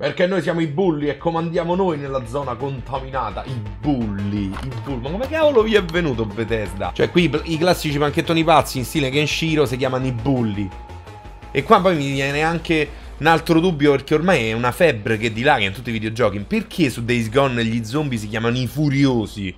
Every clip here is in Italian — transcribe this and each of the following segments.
Perché noi siamo i bulli e comandiamo noi nella zona contaminata. I bulli, i bulli. Ma come cavolo vi è venuto Bethesda? Cioè qui i, classici panchettoni pazzi in stile Genshiro si chiamano i bulli. E qua poi mi viene anche un altro dubbio perché ormai è una febbre che dilaga in tutti i videogiochi. Perché su Days Gone gli zombie si chiamano i furiosi?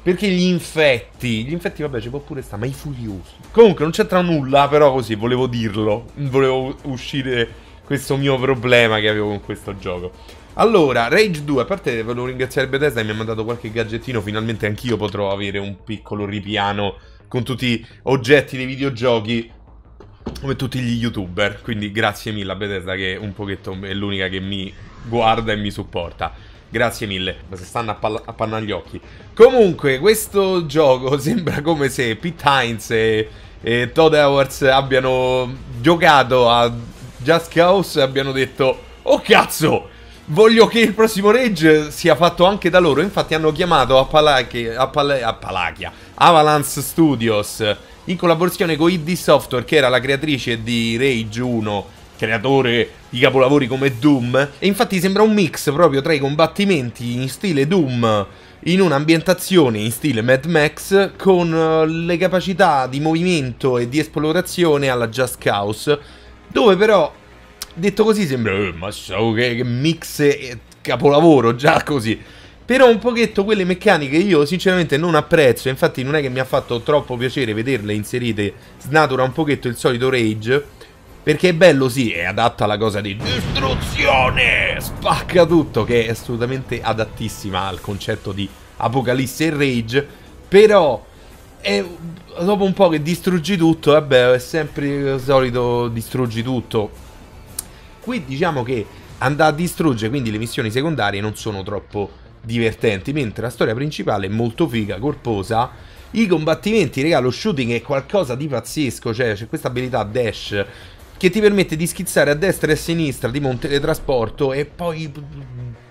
Perché gli infetti, gli infetti vabbè ci può pure stare, ma i furiosi. Comunque non c'entra nulla, però così volevo dirlo. Volevo uscire questo mio problema che avevo con questo gioco. Allora, Rage 2, a parte volevo ringraziare Bethesda che mi ha mandato qualche gadgettino, finalmente anch'io potrò avere un piccolo ripiano con tutti gli oggetti dei videogiochi come tutti gli youtuber, quindi grazie mille a Bethesda che un pochetto è l'unica che mi guarda e mi supporta. Grazie mille, ma si stanno a, a panna agli occhi. Comunque, questo gioco sembra come se Pete Hines e, e Todd Edwards abbiano giocato a Just Cause abbiano detto Oh cazzo, voglio che il prossimo rage sia fatto anche da loro. Infatti hanno chiamato Appalachia, Appala, Avalanche Studios in collaborazione con ID Software, che era la creatrice di Rage 1, creatore di capolavori come Doom. E infatti sembra un mix proprio tra i combattimenti in stile Doom in un'ambientazione in stile Mad Max con eh, le capacità di movimento e di esplorazione alla Just Cause, dove però detto così sembra, eh, ma so che, mix e capolavoro, già così. Però un pochetto quelle meccaniche io sinceramente non apprezzo, infatti non è che mi ha fatto troppo piacere vederle inserite, snatura un pochetto il solito rage, perché è bello sì, è adatta alla cosa di distruzione, spacca tutto, che è assolutamente adattissima al concetto di apocalisse e rage, però è, dopo un po' che distruggi tutto, vabbè è sempre il solito distruggi tutto, qui diciamo che andrà a distruggere, quindi le missioni secondarie non sono troppo divertenti, mentre la storia principale è molto figa, corposa. I combattimenti, raga, lo shooting è qualcosa di pazzesco, cioè c'è questa abilità dash che ti permette di schizzare a destra e a sinistra, tipo un teletrasporto e poi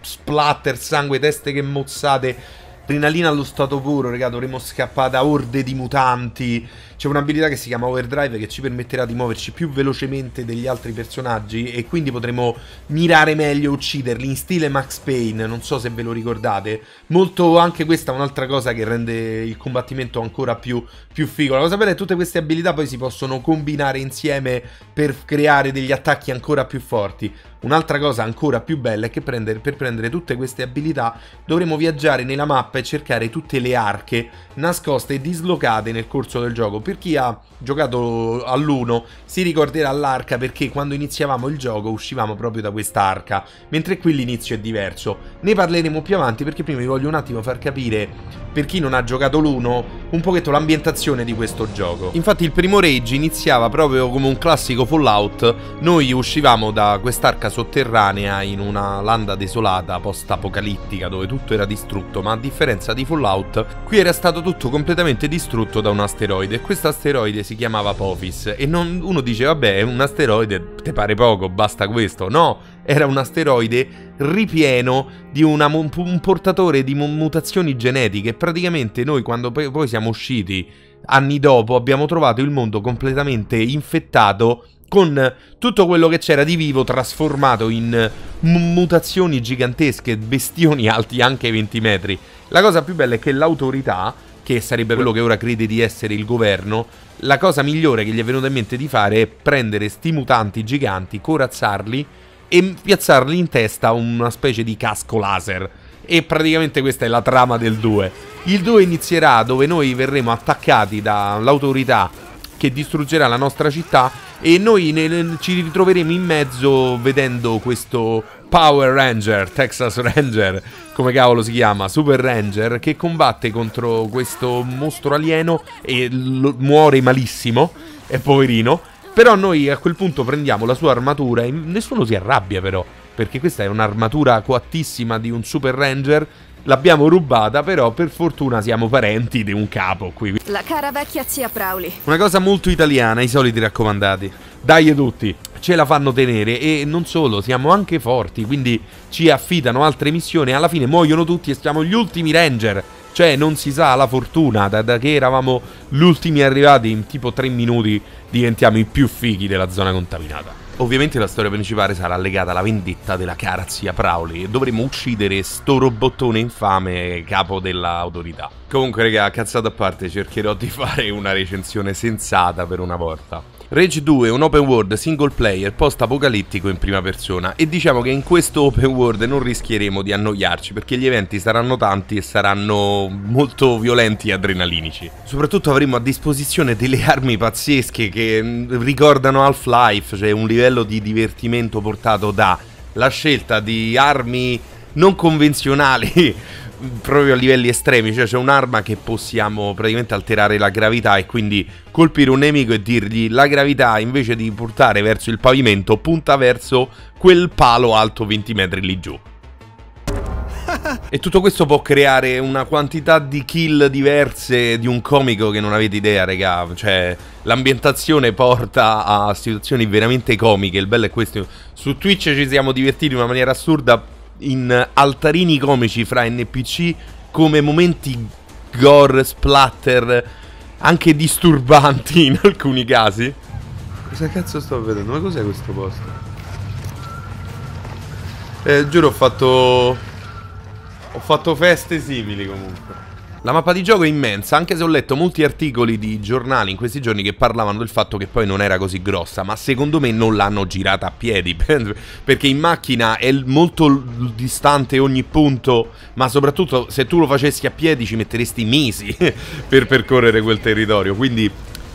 splatter, sangue, teste che mozzate, adrenalina allo stato puro, raga, dovremmo scappare da orde di mutanti c'è un'abilità che si chiama Overdrive che ci permetterà di muoverci più velocemente degli altri personaggi e quindi potremo mirare meglio, ucciderli in stile Max Payne, non so se ve lo ricordate. Molto anche questa è un'altra cosa che rende il combattimento ancora più, più figo. La cosa bella è che tutte queste abilità poi si possono combinare insieme per creare degli attacchi ancora più forti. Un'altra cosa ancora più bella è che prendere, per prendere tutte queste abilità dovremo viaggiare nella mappa e cercare tutte le arche nascoste e dislocate nel corso del gioco per chi ha giocato all'1 si ricorderà l'arca perché quando iniziavamo il gioco uscivamo proprio da questa arca, mentre qui l'inizio è diverso. Ne parleremo più avanti perché prima vi voglio un attimo far capire, per chi non ha giocato l'1, un pochetto l'ambientazione di questo gioco. Infatti il primo Rage iniziava proprio come un classico Fallout, noi uscivamo da quest'arca sotterranea in una landa desolata post-apocalittica dove tutto era distrutto, ma a differenza di Fallout, qui era stato tutto completamente distrutto da un asteroide e questo questo asteroide si chiamava Pophis e non, uno dice vabbè è un asteroide, te pare poco, basta questo. No, era un asteroide ripieno di una, un portatore di mutazioni genetiche. Praticamente noi quando poi siamo usciti anni dopo abbiamo trovato il mondo completamente infettato con tutto quello che c'era di vivo trasformato in mutazioni gigantesche, bestioni alti anche 20 metri. La cosa più bella è che l'autorità che sarebbe quello che ora crede di essere il governo, la cosa migliore che gli è venuta in mente di fare è prendere sti mutanti giganti, corazzarli e piazzarli in testa una specie di casco laser. E praticamente questa è la trama del 2. Il 2 inizierà dove noi verremo attaccati dall'autorità che distruggerà la nostra città e noi ne, ci ritroveremo in mezzo vedendo questo Power Ranger, Texas Ranger, come cavolo si chiama, Super Ranger, che combatte contro questo mostro alieno e lo, muore malissimo, è poverino. Però noi a quel punto prendiamo la sua armatura e nessuno si arrabbia però, perché questa è un'armatura coattissima di un Super Ranger L'abbiamo rubata, però per fortuna siamo parenti di un capo qui. La cara vecchia zia Prauli. Una cosa molto italiana, i soliti raccomandati. Dai tutti, ce la fanno tenere e non solo, siamo anche forti, quindi ci affidano altre missioni, alla fine muoiono tutti e siamo gli ultimi ranger. Cioè, non si sa la fortuna, da, da che eravamo gli ultimi arrivati in tipo 3 minuti diventiamo i più fighi della zona contaminata. Ovviamente la storia principale sarà legata alla vendetta della cara zia Prowley e dovremo uccidere sto robottone infame capo dell'autorità. Comunque, raga, cazzata a parte, cercherò di fare una recensione sensata per una volta. Rage 2 è un open world single player post-apocalittico in prima persona e diciamo che in questo open world non rischieremo di annoiarci perché gli eventi saranno tanti e saranno molto violenti e adrenalinici. Soprattutto avremo a disposizione delle armi pazzesche che mm, ricordano Half-Life, cioè un livello di divertimento portato dalla scelta di armi non convenzionali proprio a livelli estremi, cioè c'è un'arma che possiamo praticamente alterare la gravità e quindi colpire un nemico e dirgli la gravità invece di portare verso il pavimento punta verso quel palo alto 20 metri lì giù. E tutto questo può creare una quantità di kill diverse di un comico che non avete idea, raga. Cioè, l'ambientazione porta a situazioni veramente comiche. Il bello è questo. Su Twitch ci siamo divertiti in una maniera assurda in altarini comici fra NPC come momenti gore, splatter, anche disturbanti in alcuni casi. Cosa cazzo sto vedendo? Ma cos'è questo posto? Eh, giuro ho fatto... Ho fatto feste simili comunque. La mappa di gioco è immensa, anche se ho letto molti articoli di giornali in questi giorni che parlavano del fatto che poi non era così grossa, ma secondo me non l'hanno girata a piedi, perché in macchina è molto distante ogni punto, ma soprattutto se tu lo facessi a piedi ci metteresti mesi per percorrere quel territorio, quindi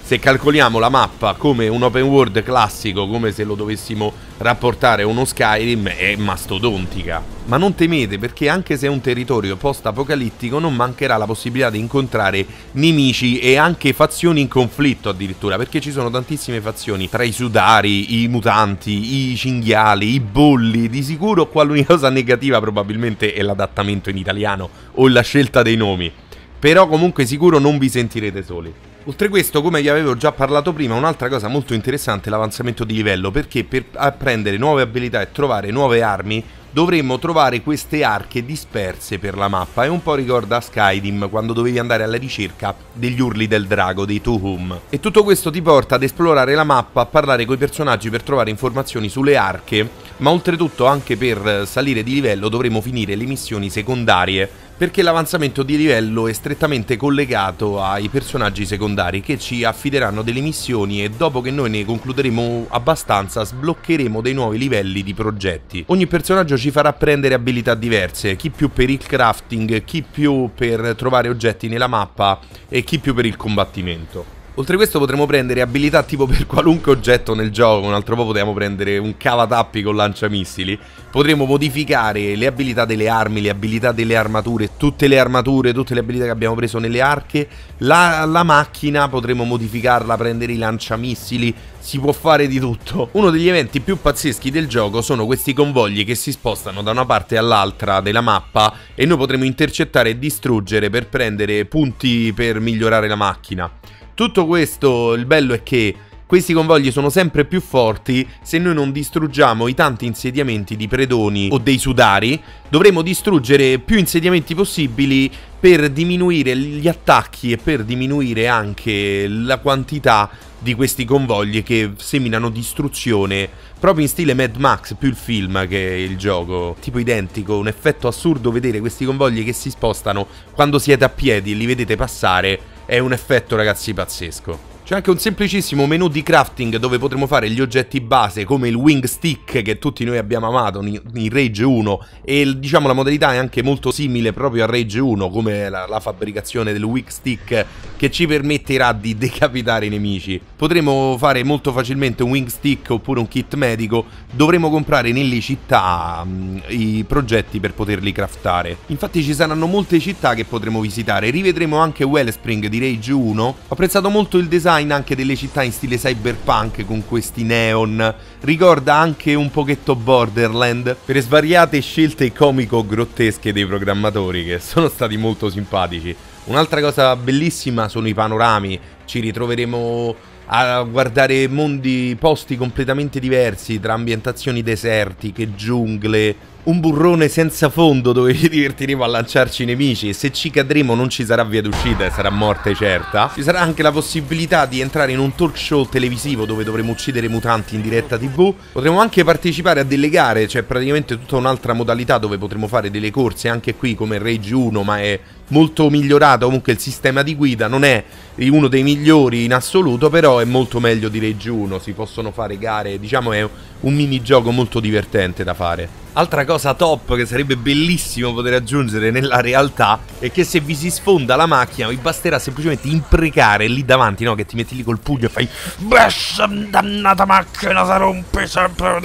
se calcoliamo la mappa come un open world classico, come se lo dovessimo rapportare a uno Skyrim, è mastodontica. Ma non temete perché anche se è un territorio post-apocalittico non mancherà la possibilità di incontrare nemici e anche fazioni in conflitto addirittura, perché ci sono tantissime fazioni, tra i sudari, i mutanti, i cinghiali, i bolli, di sicuro qua l'unica cosa negativa probabilmente è l'adattamento in italiano o la scelta dei nomi. Però comunque sicuro non vi sentirete soli. Oltre questo, come vi avevo già parlato prima, un'altra cosa molto interessante è l'avanzamento di livello, perché per apprendere nuove abilità e trovare nuove armi dovremmo trovare queste arche disperse per la mappa e un po' ricorda Skydim quando dovevi andare alla ricerca degli urli del drago, dei Tuhum. E tutto questo ti porta ad esplorare la mappa, a parlare con i personaggi per trovare informazioni sulle arche, ma oltretutto anche per salire di livello dovremo finire le missioni secondarie perché l'avanzamento di livello è strettamente collegato ai personaggi secondari che ci affideranno delle missioni e dopo che noi ne concluderemo abbastanza sbloccheremo dei nuovi livelli di progetti. Ogni personaggio ci farà prendere abilità diverse, chi più per il crafting, chi più per trovare oggetti nella mappa e chi più per il combattimento. Oltre questo potremo prendere abilità tipo per qualunque oggetto nel gioco, un altro po' potremmo prendere un cavatappi con lanciamissili, potremmo modificare le abilità delle armi, le abilità delle armature, tutte le armature, tutte le abilità che abbiamo preso nelle arche, la, la macchina potremo modificarla, prendere i lanciamissili, si può fare di tutto. Uno degli eventi più pazzeschi del gioco sono questi convogli che si spostano da una parte all'altra della mappa e noi potremo intercettare e distruggere per prendere punti per migliorare la macchina. Tutto questo, il bello è che questi convogli sono sempre più forti se noi non distruggiamo i tanti insediamenti di predoni o dei sudari. Dovremo distruggere più insediamenti possibili per diminuire gli attacchi e per diminuire anche la quantità di questi convogli che seminano distruzione proprio in stile Mad Max più il film che il gioco tipo identico un effetto assurdo vedere questi convogli che si spostano quando siete a piedi e li vedete passare è un effetto, ragazzi, pazzesco. C'è anche un semplicissimo menu di crafting dove potremo fare gli oggetti base come il wing stick che tutti noi abbiamo amato in Rage 1 e diciamo la modalità è anche molto simile proprio a Rage 1 come la, la fabbricazione del wing stick che ci permetterà di decapitare i nemici. Potremo fare molto facilmente un wing stick oppure un kit medico, dovremo comprare nelle città mh, mm, i progetti per poterli craftare. Infatti ci saranno molte città che potremo visitare, rivedremo anche Wellspring di Rage 1, ho apprezzato molto il design design anche delle città in stile cyberpunk con questi neon. Ricorda anche un pochetto Borderland per svariate scelte comico-grottesche dei programmatori che sono stati molto simpatici. Un'altra cosa bellissima sono i panorami, ci ritroveremo a guardare mondi, posti completamente diversi tra ambientazioni desertiche, giungle, un burrone senza fondo dove ci divertiremo a lanciarci i nemici e se ci cadremo non ci sarà via d'uscita e sarà morte certa. Ci sarà anche la possibilità di entrare in un talk show televisivo dove dovremo uccidere mutanti in diretta tv. Potremo anche partecipare a delle gare, cioè praticamente tutta un'altra modalità dove potremo fare delle corse anche qui come Rage 1 ma è molto migliorato comunque il sistema di guida, non è uno dei migliori in assoluto, però è molto meglio di Rage 1, si possono fare gare, diciamo è un minigioco molto divertente da fare. Altra cosa top che sarebbe bellissimo poter aggiungere nella realtà è che se vi si sfonda la macchina vi basterà semplicemente imprecare lì davanti, no? Che ti metti lì col pugno e fai Bessa dannata macchina, si rompe sempre,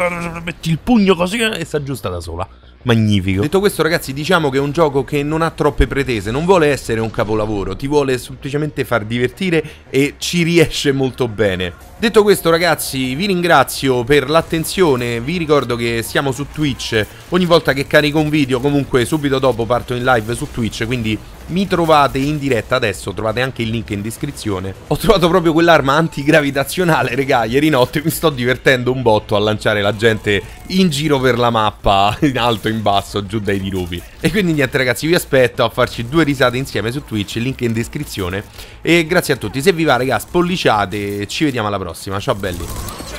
metti il pugno così e si aggiusta da sola magnifico. Detto questo, ragazzi, diciamo che è un gioco che non ha troppe pretese, non vuole essere un capolavoro, ti vuole semplicemente far divertire e ci riesce molto bene. Detto questo ragazzi vi ringrazio per l'attenzione, vi ricordo che siamo su Twitch, ogni volta che carico un video comunque subito dopo parto in live su Twitch quindi mi trovate in diretta adesso, trovate anche il link in descrizione. Ho trovato proprio quell'arma antigravitazionale, regà, ieri notte mi sto divertendo un botto a lanciare la gente in giro per la mappa, in alto, in basso, giù dai dirupi. E quindi niente ragazzi, vi aspetto a farci due risate insieme su Twitch, link in descrizione. E grazie a tutti, se vi va regà spolliciate, ci vediamo alla prossima, ciao belli.